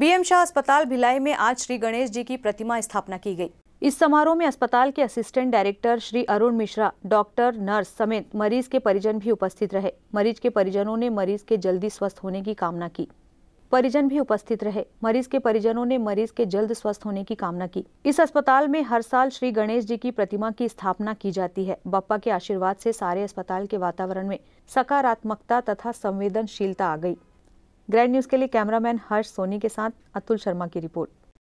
BM Shah अस्पताल भिलाई में आज श्री गणेश जी की प्रतिमा स्थापना की गई इस समारोह में अस्पताल के assistant director Shri Arun Mishra doctor nurse समेत मरीज के परिजन भी उपस्थित रहे मरीज के परिजनों ने मरीज के जल्दी स्वस्थ होने की कामना की परिजन भी उपस्थित रहे मरीज के परिजनों ने मरीज के जल्द स्वस्थ होने की कामना की इस अस्पताल में हर साल श्री गणेश जी की प्रतिमा की स्थापना की जाती है बप्पा के आशीर्वाद से सारे अस्पताल के वातावरण में सकारात्मकता तथा संवेदनशीलता आ गई ग्रैंड न्यूज़ के लिए कैमरामैन हर्ष सोनी के साथ अतुल शर्मा की रिपोर्ट